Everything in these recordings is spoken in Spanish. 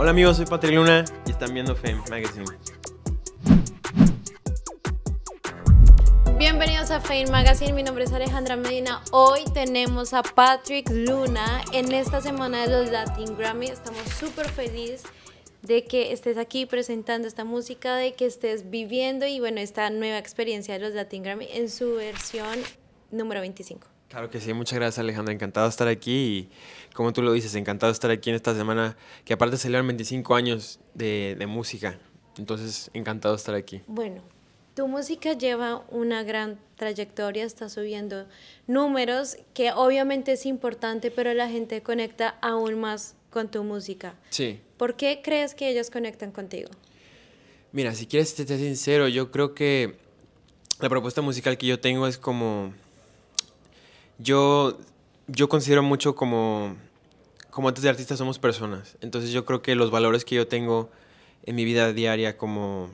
Hola amigos, soy Patrick Luna y están viendo Fame Magazine. Bienvenidos a Fame Magazine, mi nombre es Alejandra Medina. Hoy tenemos a Patrick Luna en esta semana de los Latin Grammy. Estamos súper felices de que estés aquí presentando esta música, de que estés viviendo y bueno, esta nueva experiencia de los Latin Grammy en su versión número 25. Claro que sí, muchas gracias Alejandra, encantado de estar aquí y como tú lo dices, encantado de estar aquí en esta semana que aparte celebran 25 años de, de música, entonces encantado de estar aquí. Bueno, tu música lleva una gran trayectoria, está subiendo números que obviamente es importante, pero la gente conecta aún más con tu música. Sí. ¿Por qué crees que ellos conectan contigo? Mira, si quieres ser sincero, yo creo que la propuesta musical que yo tengo es como yo, yo considero mucho como, como antes de artistas somos personas. Entonces yo creo que los valores que yo tengo en mi vida diaria como,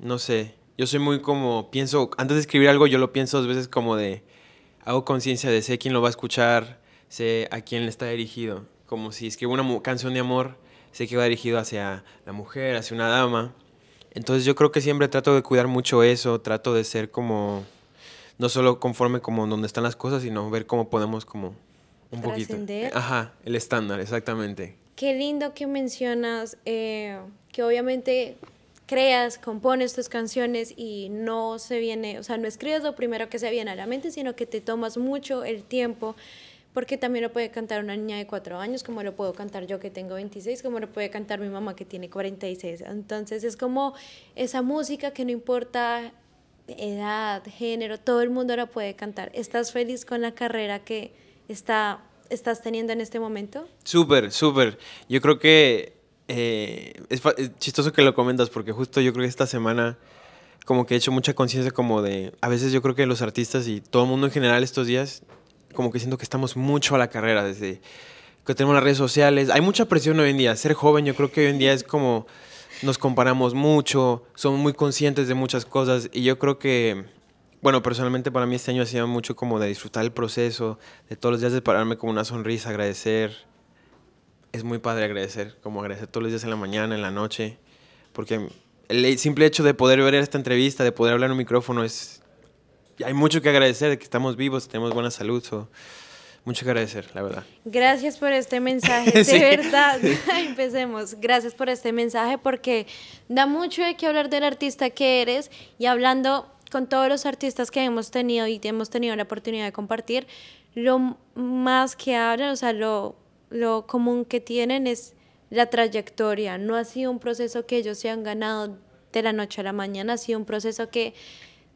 no sé, yo soy muy como, pienso, antes de escribir algo yo lo pienso dos veces como de, hago conciencia de sé quién lo va a escuchar, sé a quién le está dirigido. Como si escribo una canción de amor, sé que va dirigido hacia la mujer, hacia una dama. Entonces yo creo que siempre trato de cuidar mucho eso, trato de ser como no solo conforme como donde están las cosas, sino ver cómo podemos como un poquito. Ajá, el estándar, exactamente. Qué lindo que mencionas eh, que obviamente creas, compones tus canciones y no se viene, o sea, no escribes lo primero que se viene a la mente, sino que te tomas mucho el tiempo, porque también lo puede cantar una niña de cuatro años, como lo puedo cantar yo que tengo 26, como lo puede cantar mi mamá que tiene 46. Entonces es como esa música que no importa edad, género, todo el mundo ahora puede cantar. ¿Estás feliz con la carrera que está, estás teniendo en este momento? Súper, súper. Yo creo que eh, es, es, chistoso que lo comentas porque justo yo creo que esta semana como que he hecho mucha conciencia como de, a veces yo creo que los artistas y todo el mundo en general estos días, como que siento que estamos mucho a la carrera desde que tenemos las redes sociales. Hay mucha presión hoy en día. Ser joven yo creo que hoy en día es como nos comparamos mucho, somos muy conscientes de muchas cosas y yo creo que, bueno, personalmente para mí este año ha sido mucho como de disfrutar el proceso, de todos los días de pararme con una sonrisa, agradecer. Es muy padre agradecer, como agradecer todos los días en la mañana, en la noche, porque el simple hecho de poder ver esta entrevista, de poder hablar en un micrófono, es... Hay mucho que agradecer de que estamos vivos, tenemos buena salud. So mucho que agradecer, la verdad. Gracias por este mensaje, de verdad. Empecemos. Gracias por este mensaje porque da mucho de qué hablar del artista que eres y hablando con todos los artistas que hemos tenido y hemos tenido la oportunidad de compartir, lo más que hablan, o sea, lo, lo común que tienen es la trayectoria. No ha sido un proceso que ellos se han ganado de la noche a la mañana, ha sido un proceso que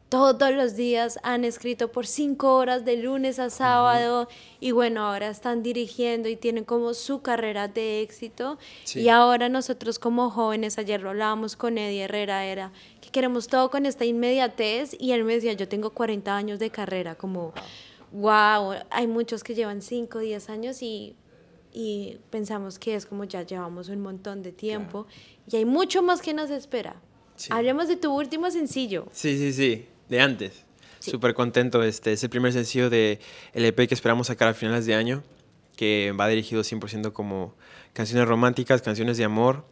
todos los días, han escrito por cinco horas de lunes a sábado y bueno, ahora están dirigiendo y tienen como su carrera de éxito. Y ahora nosotros como jóvenes, ayer lo hablábamos con Eddie Herrera, era que queremos todo con esta inmediatez y él me decía, yo tengo 40 años de carrera, como, wow, hay muchos que llevan 5, 10 años y pensamos que es como ya llevamos un montón de tiempo y hay mucho más que nos espera. Hablemos de tu último sencillo. Sí, sí, sí de antes. Súper contento. Este es el primer sencillo de el EP que esperamos sacar a finales de año, que va dirigido 100% como canciones románticas, canciones de amor,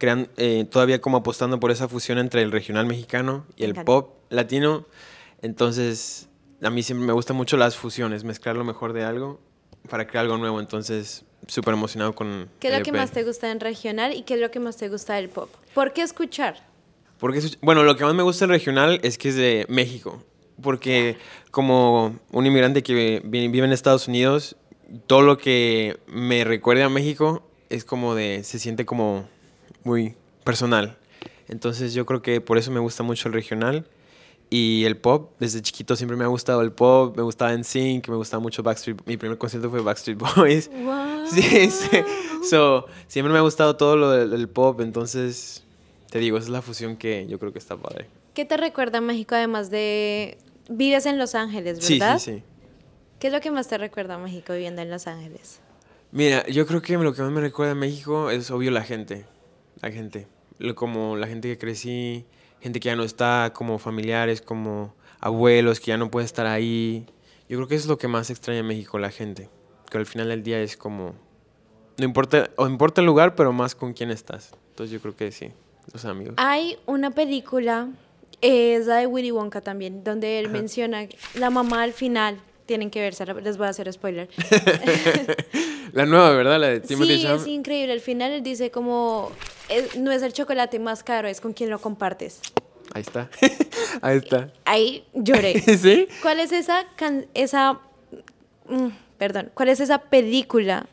eh, todavía como apostando por esa fusión entre el regional mexicano y el pop latino. Entonces, a mí siempre me gustan mucho las fusiones, mezclar lo mejor de algo para crear algo nuevo. Entonces, súper emocionado con. ¿Qué es lo que e más te gusta en regional y qué es lo que más te gusta del pop? ¿Por qué escuchar? Porque, bueno, lo que más me gusta el regional es que es de México. Porque como un inmigrante que vive en Estados Unidos, todo lo que me recuerda a México es como de, se siente como muy personal. Entonces yo creo que por eso me gusta mucho el regional y el pop. Desde chiquito siempre me ha gustado el pop, me gustaba En NSYNC, me gustaba mucho Backstreet. Mi primer concierto fue Backstreet Boys. Wow. Sí, So, siempre me ha gustado todo lo del pop, entonces te digo, esa es la fusión que yo creo que está padre. ¿Qué te recuerda México además de... Vives en Los Ángeles, ¿verdad? Sí, sí, sí. ¿Qué es lo que más te recuerda a México viviendo en Los Ángeles? Mira, yo creo que lo que más me recuerda a México es obvio la gente. La gente. Como la gente que crecí, gente que ya no está, como familiares, como abuelos que ya no puede estar ahí. Yo creo que eso es lo que más extraña a México, la gente. Que al final del día es como. No importa, o importa el lugar, pero más con quién estás. Entonces yo creo que sí. Hay una película, es la de Willy Wonka también, donde él menciona la mamá al final. Tienen que verse, les voy a hacer spoiler. la nueva, ¿verdad? La de Timothy Sí, es increíble. Al final él dice como, no es el chocolate más caro, es con quien lo compartes. Ahí está. Ahí está. Ahí lloré. ¿Sí? ¿Cuál es esa, esa, mm, perdón, cuál es esa película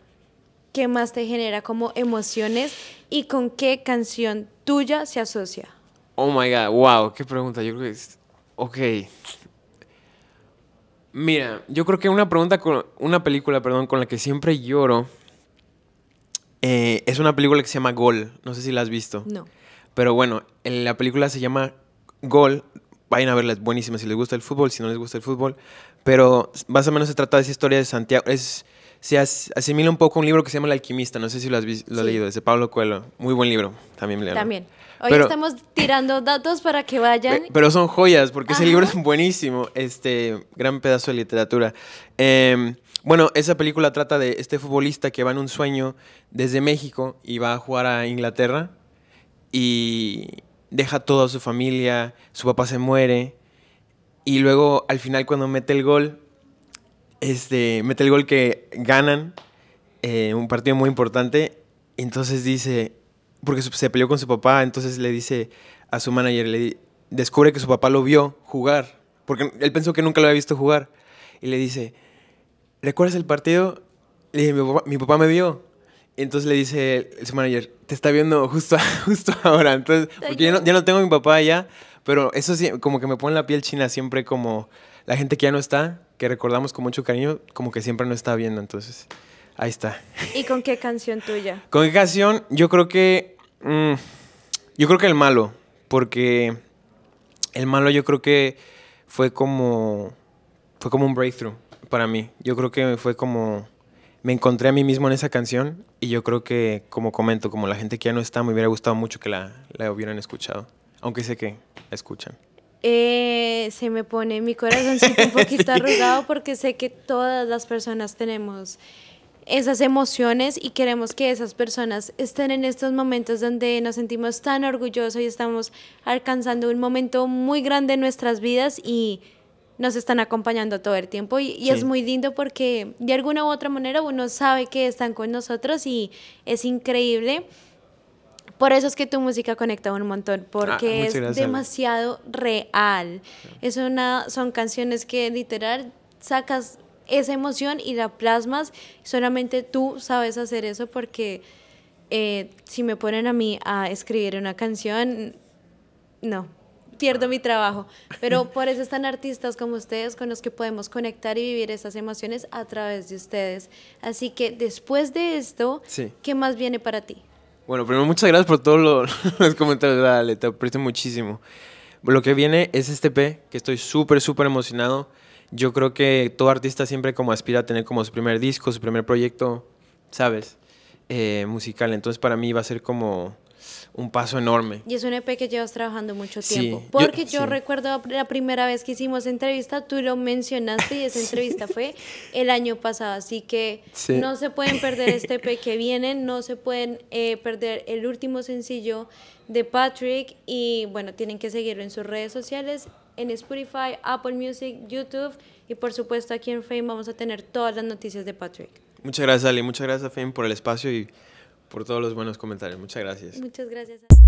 qué más te genera como emociones y con qué canción tuya se asocia. Oh my god, wow, qué pregunta. Yo creo que es. Ok. Mira, yo creo que una pregunta con. Una película, perdón, con la que siempre lloro. Eh, es una película que se llama Gol. No sé si la has visto. No. Pero bueno, la película se llama Gol. Vayan a verla, es buenísima si les gusta el fútbol, si no les gusta el fútbol. Pero más o menos se trata de esa historia de Santiago se asimila un poco un libro que se llama El alquimista, no sé si lo has, lo leído, es de Pablo Coelho, muy buen libro, también leo. También. Hoy estamos tirando datos para que vayan. Pero son joyas, porque ese libro es buenísimo, este gran pedazo de literatura. Em, bueno, esa película trata de este futbolista que va en un sueño desde México y va a jugar a Inglaterra y deja toda su familia, su papá se muere y luego al final cuando mete el gol este, mete el gol que ganan, eh, un partido muy importante. Entonces dice, porque se peleó con su papá, entonces le dice a su manager, le descubre que su papá lo vio jugar, porque él pensó que nunca lo había visto jugar. Y le dice, ¿recuerdas el partido? Le dije, mi papá, me vio. Entonces le dice su manager, te está viendo justo, justo ahora. Entonces, porque ya no, ya no tengo a mi papá allá, pero eso sí, como que me pone la piel china siempre como la gente que ya no está, que recordamos con mucho cariño, como que siempre no está viendo, entonces ahí está. ¿Y con qué canción tuya? con qué canción, yo creo que, mm, yo creo que El Malo, porque El Malo yo creo que fue como, fue como un breakthrough para mí, yo creo que fue como, me encontré a mí mismo en esa canción y yo creo que, como comento, como la gente que ya no está, me hubiera gustado mucho que la, la hubieran escuchado, aunque sé que la escuchan eh, se me pone mi corazón un poquito arrugado porque sé que todas las personas tenemos esas emociones y queremos que esas personas estén en estos momentos donde nos sentimos tan orgullosos y estamos alcanzando un momento muy grande en nuestras vidas y nos están acompañando todo el tiempo y, es muy lindo porque de alguna u otra manera uno sabe que están con nosotros y es increíble por eso es que tu música conecta un montón, ah, porque es demasiado real. Es una, son canciones que literal sacas esa emoción y la plasmas. Solamente tú sabes hacer eso porque eh, si me ponen a mí a escribir una canción, no, pierdo ah. mi trabajo. Pero por eso están artistas como ustedes con los que podemos conectar y vivir esas emociones a través de ustedes. Así que después de esto, ¿qué más viene para ti? Bueno, primero muchas gracias por todos los comentarios, dale, te aprecio muchísimo. Lo que viene es este P, que estoy súper, súper emocionado. Yo creo que todo artista siempre como aspira a tener como su primer disco, su primer proyecto, ¿sabes? Eh, musical. Entonces para mí va a ser como un paso enorme. Y es un EP que llevas trabajando mucho tiempo. porque yo, recuerdo la primera vez que hicimos entrevista, tú lo mencionaste y esa entrevista fue el año pasado. Así que no se pueden perder este EP que viene, no se pueden eh, perder el último sencillo de Patrick y bueno, tienen que seguirlo en sus redes sociales, en Spotify, Apple Music, YouTube y por supuesto aquí en Fame vamos a tener todas las noticias de Patrick. Muchas gracias Ali, muchas gracias Fame por el espacio y por todos los buenos comentarios. Muchas gracias. Muchas gracias.